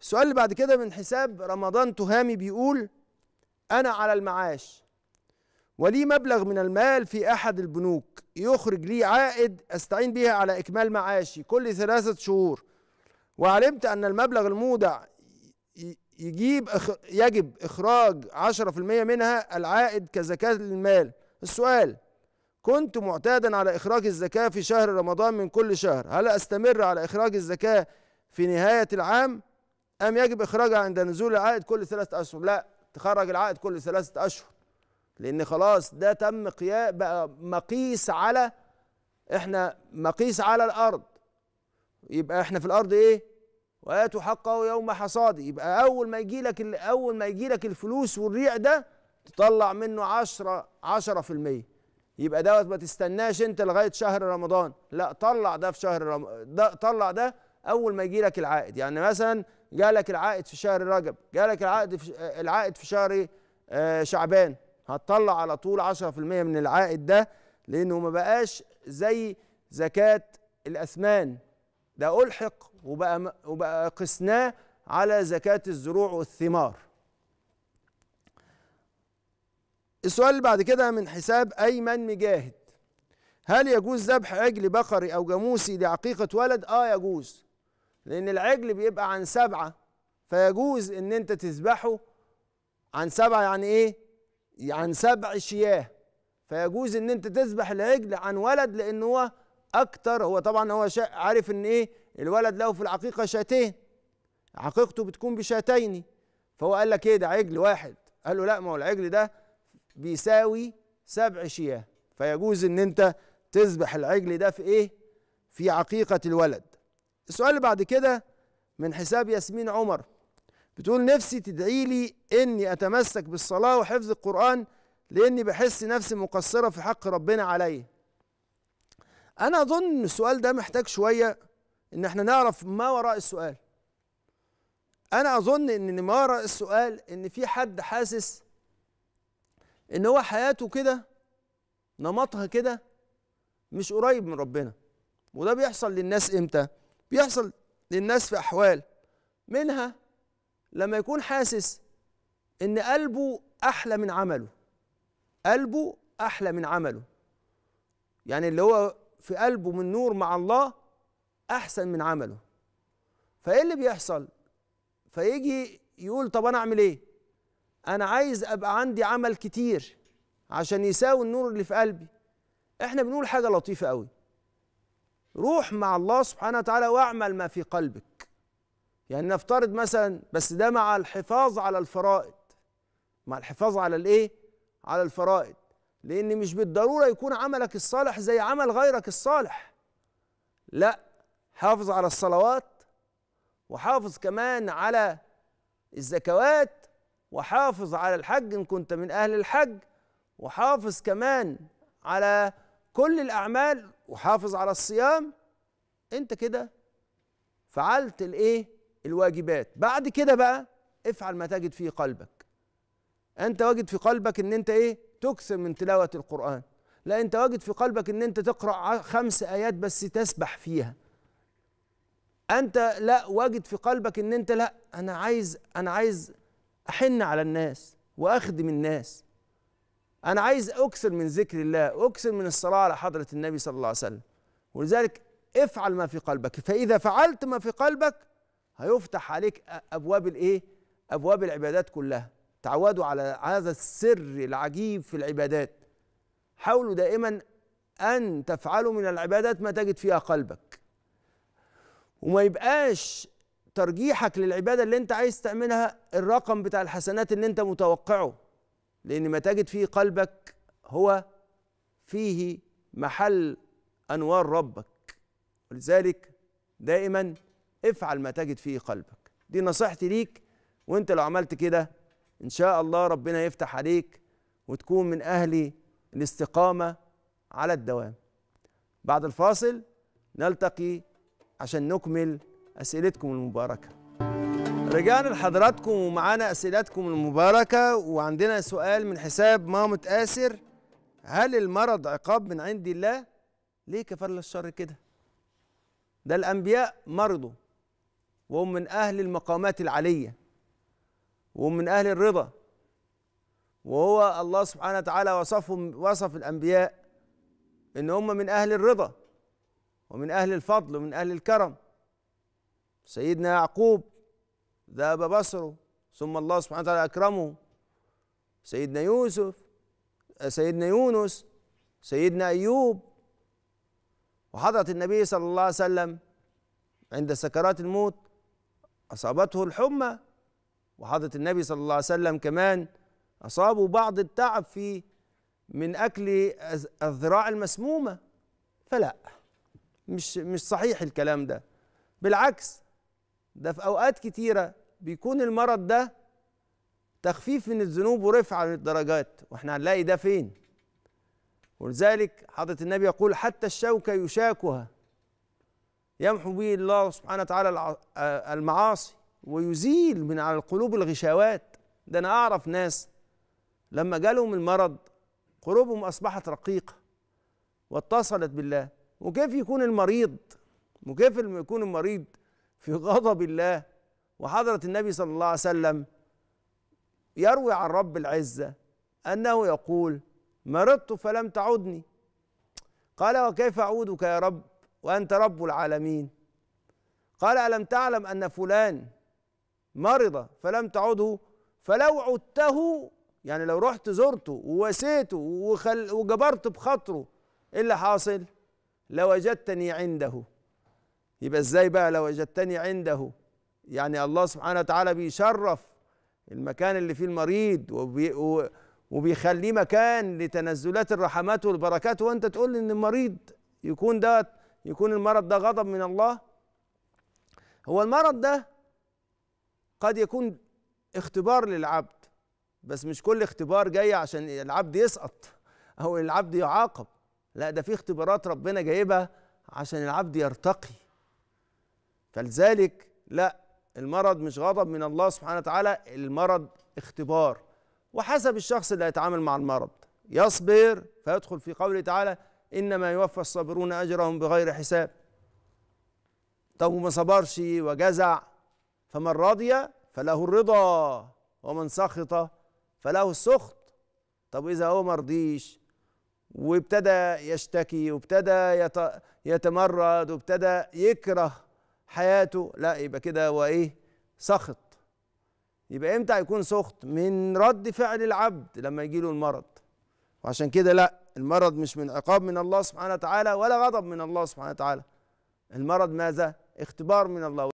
السؤال اللي بعد كده من حساب رمضان تهامي بيقول أنا على المعاش ولي مبلغ من المال في أحد البنوك يخرج لي عائد أستعين بها على إكمال معاشي كل ثلاثة شهور وعلمت أن المبلغ المودع يجيب يجب إخراج 10% منها العائد كزكاة للمال السؤال كنت معتادا على إخراج الزكاة في شهر رمضان من كل شهر هل أستمر على إخراج الزكاة في نهاية العام أم يجب إخراجها عند نزول العائد كل ثلاثة أشهر لا تخرج العائد كل ثلاثة أشهر لأن خلاص ده تم قياء بقى مقيس على إحنا مقيس على الأرض يبقى إحنا في الأرض إيه؟ وآتوا حقه يوم حصاده يبقى أول ما يجي لك أول ما يجي لك الفلوس والريع ده تطلع منه عشرة عشرة في المية يبقى دوت ما تستناش أنت لغاية شهر رمضان لا طلع ده في شهر رمضان ده طلع ده اول ما يجي لك العائد يعني مثلا جالك العائد في شهر رجب جالك العائد في العائد في شهر آه، شعبان هتطلع على طول 10% من العائد ده لانه ما بقاش زي زكاه الاثمان ده الحق وبقى وبقى قسناه على زكاه الزروع والثمار السؤال اللي بعد كده من حساب ايمن مجاهد هل يجوز ذبح عجل بقري او جاموسي لعقيقه ولد اه يجوز لأن العجل بيبقى عن سبعة فيجوز إن أنت تذبحه عن سبعة يعني إيه؟ عن سبع شياه فيجوز إن أنت تذبح العجل عن ولد لأن هو أكتر هو طبعا هو عارف إن إيه؟ الولد له في العقيقة شاتين عقيقته بتكون بشاتين فهو قال لك إيه ده عجل واحد قال له لا ما هو العجل ده بيساوي سبع شياه فيجوز إن أنت تذبح العجل ده في إيه؟ في عقيقة الولد السؤال اللي بعد كده من حساب ياسمين عمر بتقول نفسي تدعي لي اني اتمسك بالصلاه وحفظ القران لاني بحس نفسي مقصره في حق ربنا عليا انا اظن ان السؤال ده محتاج شويه ان احنا نعرف ما وراء السؤال انا اظن ان ما وراء السؤال ان في حد حاسس ان هو حياته كده نمطها كده مش قريب من ربنا وده بيحصل للناس امتى بيحصل للناس في احوال منها لما يكون حاسس ان قلبه احلى من عمله قلبه احلى من عمله يعني اللي هو في قلبه من نور مع الله احسن من عمله فايه اللي بيحصل فيجي يقول طب انا اعمل ايه انا عايز ابقى عندي عمل كتير عشان يساوي النور اللي في قلبي احنا بنقول حاجه لطيفه قوي روح مع الله سبحانه وتعالى واعمل ما في قلبك يعني نفترض مثلا بس ده مع الحفاظ على الفرائض مع الحفاظ على الايه على الفرائض لان مش بالضروره يكون عملك الصالح زي عمل غيرك الصالح لا حافظ على الصلوات وحافظ كمان على الزكوات وحافظ على الحج ان كنت من اهل الحج وحافظ كمان على كل الاعمال وحافظ على الصيام انت كده فعلت الايه الواجبات بعد كده بقى افعل ما تجد في قلبك انت واجد في قلبك ان انت ايه تكثر من تلاوه القران لا انت واجد في قلبك ان انت تقرا خمس ايات بس تسبح فيها انت لا واجد في قلبك ان انت لا انا عايز انا عايز احن على الناس واخدم الناس أنا عايز أكثر من ذكر الله أكثر من الصلاة على حضرة النبي صلى الله عليه وسلم ولذلك افعل ما في قلبك فإذا فعلت ما في قلبك هيفتح عليك أبواب الإيه؟ أبواب العبادات كلها تعودوا على هذا السر العجيب في العبادات حاولوا دائما أن تفعلوا من العبادات ما تجد فيها قلبك وما يبقاش ترجيحك للعبادة اللي أنت عايز تعملها الرقم بتاع الحسنات اللي أنت متوقعه لأن ما تجد فيه قلبك هو فيه محل أنوار ربك ولذلك دائما افعل ما تجد فيه قلبك دي نصيحتي ليك وانت لو عملت كده ان شاء الله ربنا يفتح عليك وتكون من اهل الاستقامه على الدوام بعد الفاصل نلتقي عشان نكمل اسئلتكم المباركه رجعنا لحضراتكم ومعانا اسئلتكم المباركه وعندنا سؤال من حساب مامة اسر هل المرض عقاب من عند الله؟ ليه كفر الشر كده؟ ده الانبياء مرضوا وهم من اهل المقامات العاليه وهم من اهل الرضا وهو الله سبحانه وتعالى وصفهم وصف الانبياء ان هم من اهل الرضا ومن اهل الفضل ومن اهل الكرم سيدنا يعقوب ذهب بصره ثم الله سبحانه وتعالى أكرمه سيدنا يوسف سيدنا يونس سيدنا أيوب وحضره النبي صلى الله عليه وسلم عند سكرات الموت أصابته الحمى وحضرة النبي صلى الله عليه وسلم كمان اصابه بعض التعب في من أكل الذراع المسمومة فلا مش مش صحيح الكلام ده بالعكس ده في اوقات كتيره بيكون المرض ده تخفيف من الذنوب ورفعه من الدرجات واحنا هنلاقي ده فين ولذلك حضره النبي يقول حتى الشوكه يشاكها يمحو به الله سبحانه وتعالى آه، المعاصي ويزيل من على القلوب الغشاوات ده انا اعرف ناس لما جالهم المرض قلوبهم اصبحت رقيقه واتصلت بالله وكيف يكون المريض وكيف يكون المريض في غضب الله وحضرة النبي صلى الله عليه وسلم يروي عن رب العزة أنه يقول مرضت فلم تعدني قال وكيف أعودك يا رب وأنت رب العالمين قال ألم تعلم أن فلان مرض فلم تعده فلو عدته يعني لو رحت زرته وواسيته وخل وجبرت بخاطره ايه اللي حاصل؟ لوجدتني عنده يبقى ازاي بقى لو وجدتني عنده يعني الله سبحانه وتعالى بيشرف المكان اللي فيه المريض وبي وبيخليه مكان لتنزلات الرحمات والبركات وانت تقول ان المريض يكون ده يكون المرض ده غضب من الله هو المرض ده قد يكون اختبار للعبد بس مش كل اختبار جاي عشان العبد يسقط او العبد يعاقب لا ده في اختبارات ربنا جايبها عشان العبد يرتقي فلذلك لا المرض مش غضب من الله سبحانه وتعالى المرض اختبار وحسب الشخص اللي هيتعامل مع المرض يصبر فيدخل في قوله تعالى انما يوفى الصابرون اجرهم بغير حساب طب وما صبرش وجزع فمن رضي فله الرضا ومن سخط فله السخط طب واذا هو ما رضيش وابتدى يشتكي وابتدى يتمرد وابتدى يكره حياته لا يبقى كده هو ايه سخط يبقى امتى هيكون سخط من رد فعل العبد لما يجي له المرض وعشان كده لا المرض مش من عقاب من الله سبحانه وتعالى ولا غضب من الله سبحانه وتعالى المرض ماذا اختبار من الله